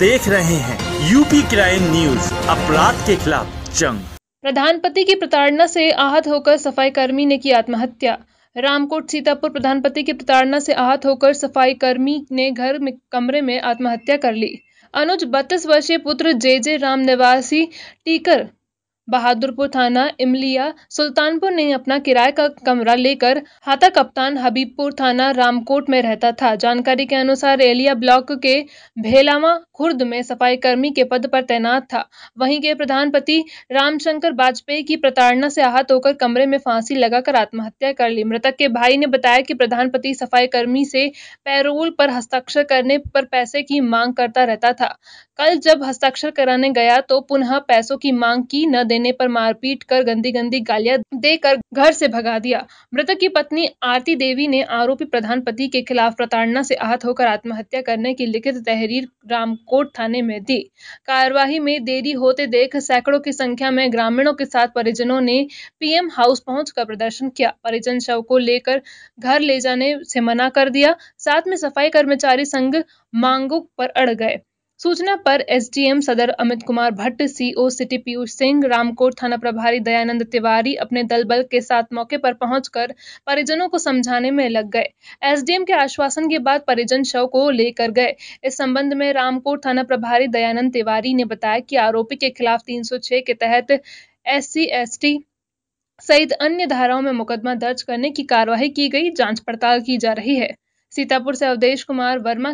देख रहे हैं यूपी क्राइम न्यूज अपराध के खिलाफ जंग प्रधानपति की प्रताड़ना से आहत होकर सफाई कर्मी ने की आत्महत्या रामकोट सीतापुर प्रधानपति की प्रताड़ना से आहत होकर सफाई कर्मी ने घर में कमरे में आत्महत्या कर ली अनुज बत्तीस वर्षीय पुत्र जे जे राम निवासी टीकर बहादुरपुर थाना इमलिया सुल्तानपुर ने अपना किराए का कमरा लेकर हाथा कप्तान हबीबपुर थाना रामकोट में रहता था जानकारी के अनुसार एलिया ब्लॉक के भेलावा खुर्द में सफाई कर्मी के पद पर तैनात था वहीं के प्रधानपति रामशंकर वाजपेयी की प्रताड़ना से आहत होकर कमरे में फांसी लगाकर आत्महत्या कर ली मृतक के भाई ने बताया कि प्रधानपति सफाई कर्मी से पैरोल पर हस्ताक्षर करने पर पैसे की मांग करता रहता था कल जब हस्ताक्षर कराने गया तो पुनः पैसों की मांग की न दे देने पर मारपीट कर गंदी गंदी गालियां देकर घर से भगा दिया मृतक की पत्नी आरती देवी ने आरोपी प्रधान पति के खिलाफ प्रताड़ना से आहत होकर आत्महत्या करने की लिखित तहरीर रामकोट थाने में दी कार्यवाही में देरी होते देख सैकड़ों की संख्या में ग्रामीणों के साथ परिजनों ने पीएम हाउस पहुँच प्रदर्शन किया परिजन शव को लेकर घर ले जाने से मना कर दिया साथ में सफाई कर्मचारी संघ मांगों पर अड़ गए सूचना पर एसडीएम सदर अमित कुमार भट्ट सीओ सिटी पीयूष सिंह रामकोट थाना प्रभारी दयानंद तिवारी अपने दल बल के साथ मौके पर पहुंचकर परिजनों को समझाने में लग गए एसडीएम के आश्वासन के बाद परिजन शव को लेकर गए इस संबंध में रामकोट थाना प्रभारी दयानंद तिवारी ने बताया कि आरोपी के खिलाफ 306 के तहत एस सी सहित अन्य धाराओं में मुकदमा दर्ज करने की कार्यवाही की गई जांच पड़ताल की जा रही है सीतापुर से अवधेश कुमार वर्मा